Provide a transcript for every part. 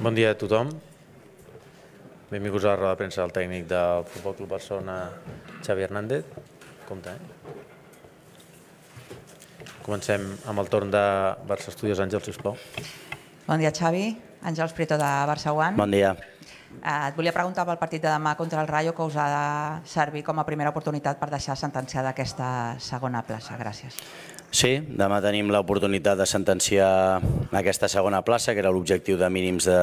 Bon dia a tothom. Benvinguts a la roda de premsa del tècnic del Futbol Club Barcelona, Xavi Hernández. Compte, eh? Comencem amb el torn de Barça Estudios. Àngels, sisplau. Bon dia, Xavi. Àngels Prieto de Barça One. Bon dia. Eh, et volia preguntar pel partit de demà contra el Rayo que us ha de servir com a primera oportunitat per deixar sentenciada aquesta segona plaça. Gràcies. Sí, demà tenim l'oportunitat de sentenciar aquesta segona plaça, que era l'objectiu de mínims de,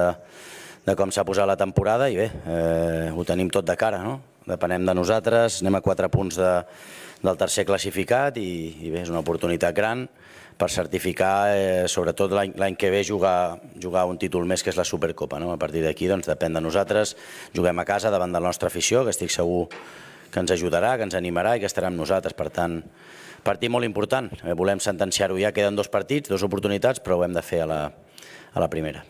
de com s'ha posat la temporada, i bé, eh, ho tenim tot de cara, no? Depenem de nosaltres, anem a quatre punts de, del tercer classificat i, i bé, és una oportunitat gran per certificar, eh, sobretot l'any que ve, jugar, jugar un títol més que és la Supercopa. No? A partir d'aquí doncs, depèn de nosaltres, juguem a casa davant de la nostra afició, que estic segur que que ens ajudarà, que ens animarà i que estarà amb nosaltres. Per tant, partit molt important. Eh, volem sentenciar-ho ja. Queden dos partits, dues oportunitats, però ho hem de fer a la, a la primera.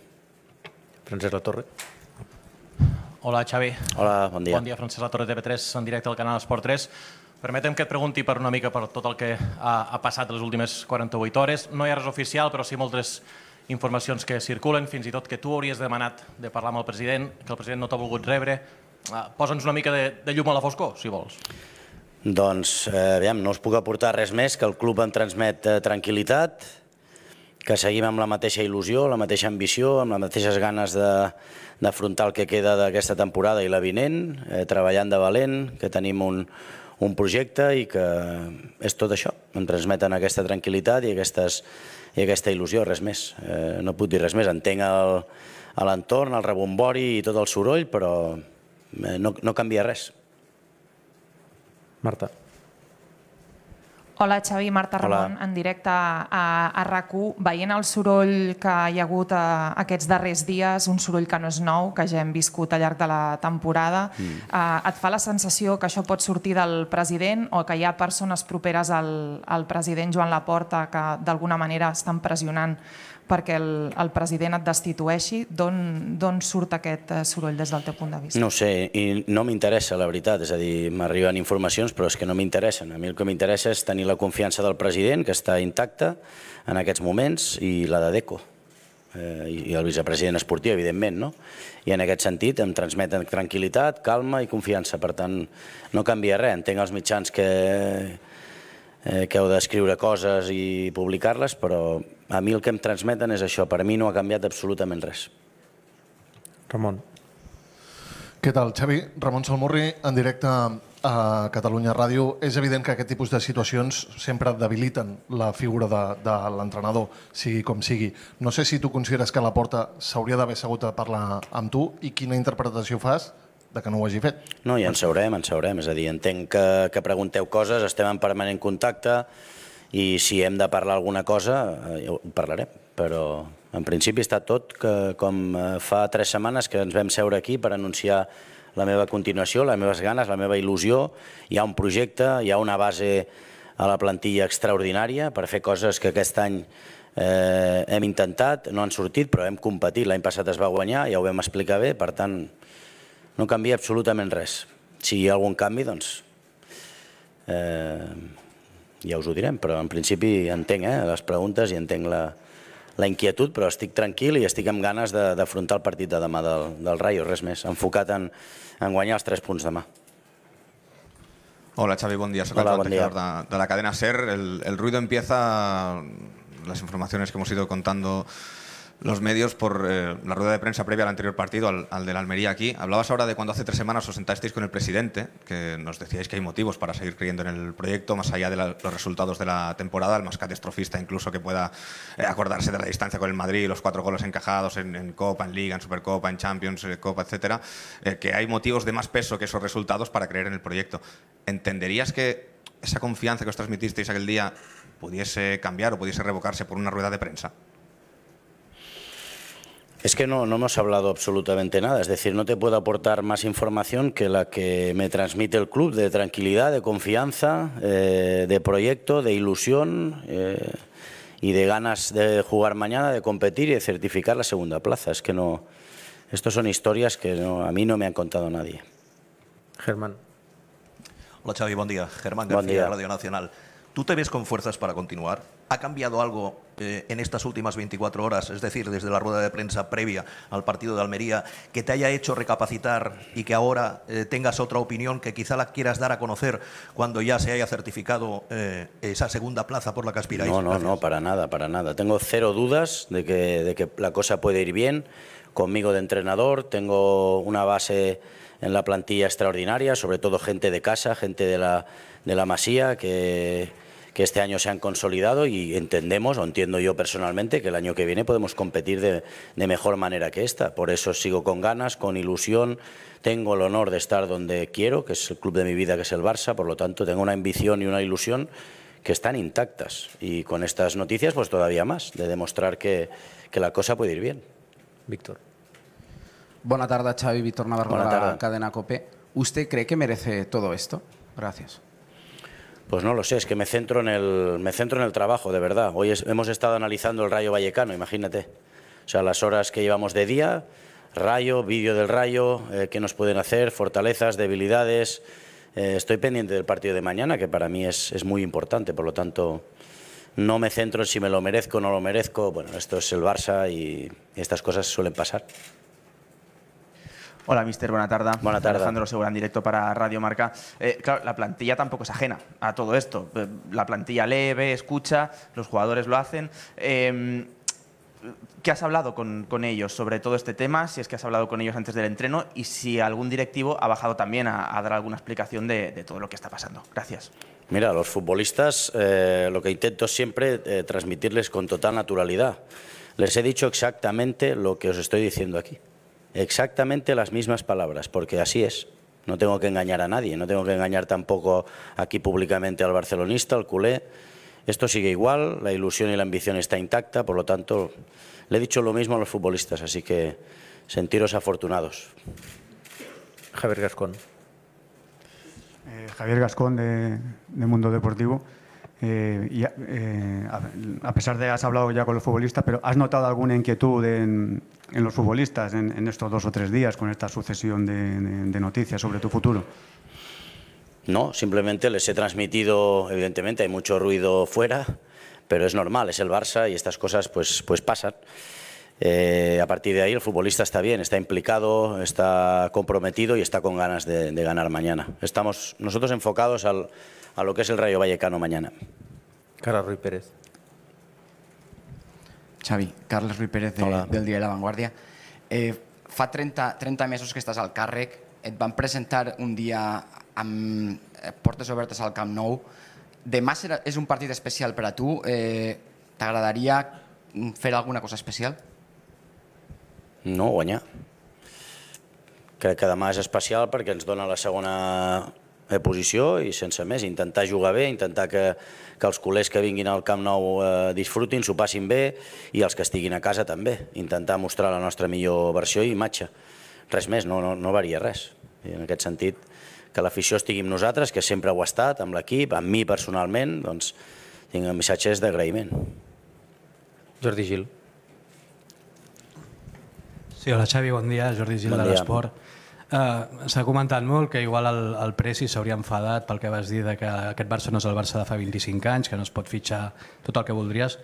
Francesc La Torre. Hola, Xavi. Hola, bon dia. Bon dia, Francesc La Torre, TV3, en directe al canal Esport 3. Permetem que et pregunti per una mica per tot el que ha, ha passat les últimes 48 hores. No hi ha res oficial, però sí moltes informacions que circulen, fins i tot que tu hauries demanat de parlar amb el president, que el president no t'ha volgut rebre, Ah, posa'ns una mica de, de llum a la foscor, si vols. Doncs, eh, aviam, no us puc aportar res més, que el club em transmet eh, tranquil·litat, que seguim amb la mateixa il·lusió, la mateixa ambició, amb les mateixes ganes d'afrontar el que queda d'aquesta temporada i la vinent, eh, treballant de valent, que tenim un, un projecte i que és tot això. Em transmeten aquesta tranquil·litat i, aquestes, i aquesta il·lusió, res més. Eh, no puc dir res més, entenc l'entorn, el, el rebombori i tot el soroll, però Eh, no, no canvia res. Marta. Hola Xavi, Marta Hola. Ramon, en directe a, a RAC1. Veient el soroll que hi ha hagut a, eh, aquests darrers dies, un soroll que no és nou, que ja hem viscut al llarg de la temporada, mm. eh, et fa la sensació que això pot sortir del president o que hi ha persones properes al, al president Joan Laporta que d'alguna manera estan pressionant perquè el, el president et destitueixi, d'on surt aquest eh, soroll des del teu punt de vista? No sé, i no m'interessa, la veritat. És a dir, m'arriben informacions, però és que no m'interessen. A mi el que m'interessa és tenir la confiança del president, que està intacta en aquests moments, i la de DECO eh, i el vicepresident esportiu, evidentment, no? I en aquest sentit em transmeten tranquil·litat, calma i confiança. Per tant, no canvia res. Entenc els mitjans que, eh, que heu d'escriure coses i publicar-les, però a mi el que em transmeten és això. Per mi no ha canviat absolutament res. Ramon. Què tal, Xavi? Ramon Salmurri, en directe a Catalunya Ràdio. És evident que aquest tipus de situacions sempre debiliten la figura de, de l'entrenador, sigui com sigui. No sé si tu consideres que la porta s'hauria d'haver segut a parlar amb tu i quina interpretació fas de que no ho hagi fet. No, ja en seurem, en seurem. És a dir, entenc que, que pregunteu coses, estem en permanent contacte, i si hem de parlar alguna cosa, eh, ho parlarem, però en principi està tot que, com eh, fa tres setmanes que ens vam seure aquí per anunciar la meva continuació, les meves ganes, la meva il·lusió. Hi ha un projecte, hi ha una base a la plantilla extraordinària per fer coses que aquest any eh, hem intentat, no han sortit, però hem competit. L'any passat es va guanyar, ja ho vam explicar bé, per tant, no canvia absolutament res. Si hi ha algun canvi, doncs... Eh, ja us ho direm, però en principi entenc eh, les preguntes i entenc la, la inquietud, però estic tranquil i estic amb ganes d'afrontar el partit de demà del, del Rayo, res més, enfocat en, en guanyar els tres punts demà. Hola Xavi, bon dia. Soc Hola, buen De, de, la cadena SER. El, el ruido empieza, las informaciones que hemos ido contando los medios por eh, la rueda de prensa previa al anterior partido, al, de la Almería aquí. Hablabas ahora de cuando hace tres semanas os sentasteis con el presidente, que nos decíais que hay motivos para seguir creyendo en el proyecto, más allá de los resultados de la temporada, el más catastrofista incluso que pueda eh, acordarse de la distancia con el Madrid, los cuatro goles encajados en, Copa, en Liga, en Supercopa, en Champions, eh, Copa, etcétera, que hay motivos de más peso que esos resultados para creer en el proyecto. ¿Entenderías que esa confianza que os transmitisteis aquel día pudiese cambiar o pudiese revocarse por una rueda de prensa? Es que no, no hemos hablado absolutamente nada, es decir, no te puedo aportar más información que la que me transmite el club de tranquilidad, de confianza, eh, de proyecto, de ilusión eh, y de ganas de jugar mañana, de competir y de certificar la segunda plaza. Es que no, estas son historias que a mí no me han contado nadie. Germán. Hola Xavi, buen día. Germán de Radio Nacional. ¿Tú te ves con fuerzas para continuar? ¿Ha cambiado algo eh, en estas últimas 24 horas, es decir, desde la rueda de prensa previa al partido de Almería, que te haya hecho recapacitar y que ahora eh, tengas otra opinión que quizá la quieras dar a conocer cuando ya se haya certificado eh, esa segunda plaza por la que No, no, no, para nada, para nada. Tengo cero dudas de que, la cosa puede ir bien. Conmigo de entrenador, tengo una base en la plantilla extraordinaria, sobre todo gente de casa, gente de la, de la Masía, que que este año se han consolidado y entendemos, o entiendo yo personalmente, que el año que viene podemos competir de, mejor manera que esta. Por eso sigo con ganas, con ilusión. Tengo el honor de estar donde quiero, que es el club de mi vida, que es el Barça. Por lo tanto, tengo una ambición y una ilusión que están intactas. Y con estas noticias, pues todavía más, de demostrar que, la cosa puede ir bien. Víctor. Buenas tardes, Xavi. Víctor Navarro, Cadena COPE. ¿Usted cree que merece todo esto? Gracias. Pues no lo sé, es que me centro en el, me centro en el trabajo, de verdad. Hoy hemos estado analizando el Rayo Vallecano, imagínate. O sea, las horas que llevamos de día, Rayo, vídeo del Rayo, eh, qué nos pueden hacer, fortalezas, debilidades. Eh, estoy pendiente del partido de mañana, que para mí es, es muy importante, por lo tanto no me centro en si me lo merezco o no lo merezco. Bueno, esto es el Barça y estas cosas suelen pasar. Hola, mister, Buenas tardes. Buena tarde. Alejandro Segura, en directo para Radio Marca. Eh, claro, la plantilla tampoco es ajena a todo esto. Eh, la plantilla lee, escucha, los jugadores lo hacen. Em, ¿Qué has hablado con, ellos sobre todo este tema? Si es que has hablado con ellos antes del entreno y si algún directivo ha bajado también a, dar alguna explicación de, todo lo que está pasando. Gracias. Mira, los futbolistas eh, lo que intento siempre transmitirles con total naturalidad. Les he dicho exactamente lo que os estoy diciendo aquí exactamente las mismas palabras, porque así es. No tengo que engañar a nadie, no tengo que engañar tampoco aquí públicamente al barcelonista, al culé. Esto sigue igual, la ilusión y la ambición está intacta, por lo tanto, le he dicho lo mismo a los futbolistas, así que sentiros afortunados. Javier Gascón. Eh, Javier Gascón de Mundo Deportivo. Eh, y, eh, a pesar de has hablado ya con los futbolistas, pero ¿has notado alguna inquietud en, los futbolistas en, estos dos o tres días con esta sucesión de, noticias sobre tu futuro? No, simplemente les he transmitido, evidentemente hay mucho ruido fuera, pero es normal, es el Barça y estas cosas pues, pues pasan. Eh, a partir de ahí el futbolista está bien, está implicado, está comprometido y está con ganas de, de ganar mañana. Estamos nosotros enfocados al, a lo que es el Rayo Vallecano mañana. Carlos Ruiz Pérez. Xavi, Carles Ruiz Pérez de, del de La Vanguardia. Eh, fa 30, 30 mesos que estàs al càrrec, et van presentar un dia amb eh, portes obertes al Camp Nou. Demà serà, és un partit especial per a tu. Eh, T'agradaria mm, fer alguna cosa especial? No, guanyar. Crec que demà és especial perquè ens dona la segona eh, posició i sense més, intentar jugar bé, intentar que, que els culers que vinguin al Camp Nou eh, disfrutin, s'ho passin bé i els que estiguin a casa també, intentar mostrar la nostra millor versió i imatge. Res més, no, no, no varia res. I en aquest sentit, que l'afició estigui amb nosaltres, que sempre ho ha estat, amb l'equip, amb mi personalment, doncs tinc missatges d'agraïment. Jordi Gil. Sí, hola Xavi, bon dia. Jordi Gil bon de l'Esport. Uh, S'ha comentat molt que igual el, el Presi s'hauria enfadat pel que vas dir de que aquest Barça no és el Barça de fa 25 anys, que no es pot fitxar tot el que voldries.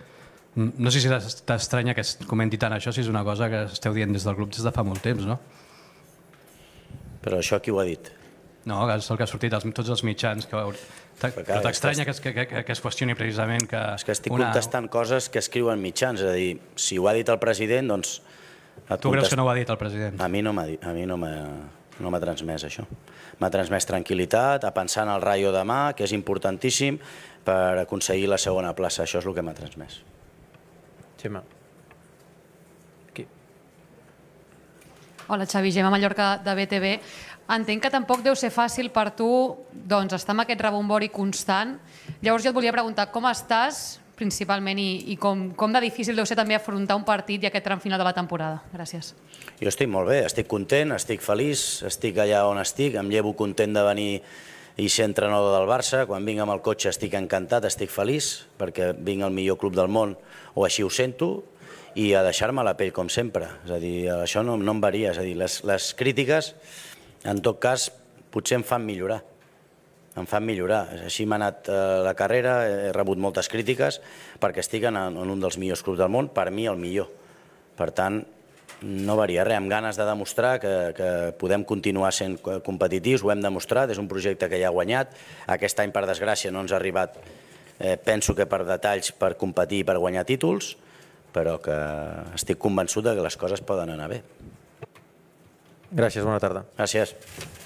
Mm, no sé si t'estranya que es comenti tant això, si és una cosa que esteu dient des del club des de fa molt temps, no? Però això qui ho ha dit? No, que és el que ha sortit als, tots els mitjans. Que, però t'estranya que, que, que, que es qüestioni precisament que... És que estic una... contestant coses que escriuen mitjans, és a dir, si ho ha dit el president, doncs et tu creus que no ho ha dit el president? A mi no m'ha a mi no m'ha no m'ha transmès això. M'ha transmès tranquil·litat, a pensar en el Rayo demà, que és importantíssim per aconseguir la segona plaça. Això és el que m'ha transmès. Gemma. Aquí. Hola, Xavi. Gemma Mallorca, de BTV. Entenc que tampoc deu ser fàcil per tu doncs, estar amb aquest rebombori constant. Llavors jo et volia preguntar com estàs, principalment i, i com, com de difícil deu ser també afrontar un partit i aquest tram final de la temporada. Gràcies. Jo estic molt bé, estic content, estic feliç, estic allà on estic, em llevo content de venir i ser entrenador del Barça. Quan vinc amb el cotxe estic encantat, estic feliç, perquè vinc al millor club del món, o així ho sento, i a deixar-me la pell com sempre. És a dir, això no, no em varia, és a dir, les, les crítiques, en tot cas, potser em fan millorar em fan millorar. Així m'ha anat eh, la carrera, he rebut moltes crítiques perquè estic en, en un dels millors clubs del món, per mi el millor. Per tant, no varia res, amb ganes de demostrar que, que podem continuar sent competitius, ho hem demostrat, és un projecte que ja ha guanyat. Aquest any, per desgràcia, no ens ha arribat, eh, penso que per detalls, per competir i per guanyar títols, però que estic convençut que les coses poden anar bé. Gràcies, bona tarda. Gràcies.